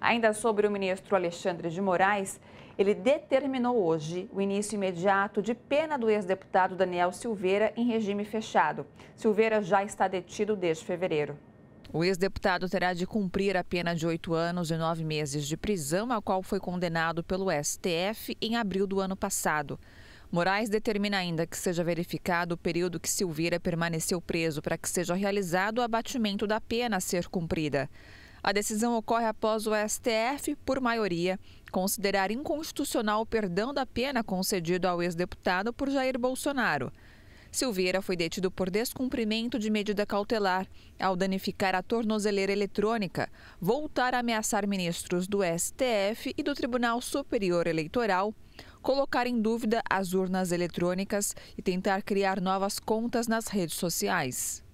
Ainda sobre o ministro Alexandre de Moraes, ele determinou hoje o início imediato de pena do ex-deputado Daniel Silveira em regime fechado. Silveira já está detido desde fevereiro. O ex-deputado terá de cumprir a pena de oito anos e nove meses de prisão, a qual foi condenado pelo STF em abril do ano passado. Moraes determina ainda que seja verificado o período que Silveira permaneceu preso para que seja realizado o abatimento da pena a ser cumprida. A decisão ocorre após o STF, por maioria, considerar inconstitucional o perdão da pena concedido ao ex-deputado por Jair Bolsonaro. Silveira foi detido por descumprimento de medida cautelar ao danificar a tornozeleira eletrônica, voltar a ameaçar ministros do STF e do Tribunal Superior Eleitoral, colocar em dúvida as urnas eletrônicas e tentar criar novas contas nas redes sociais.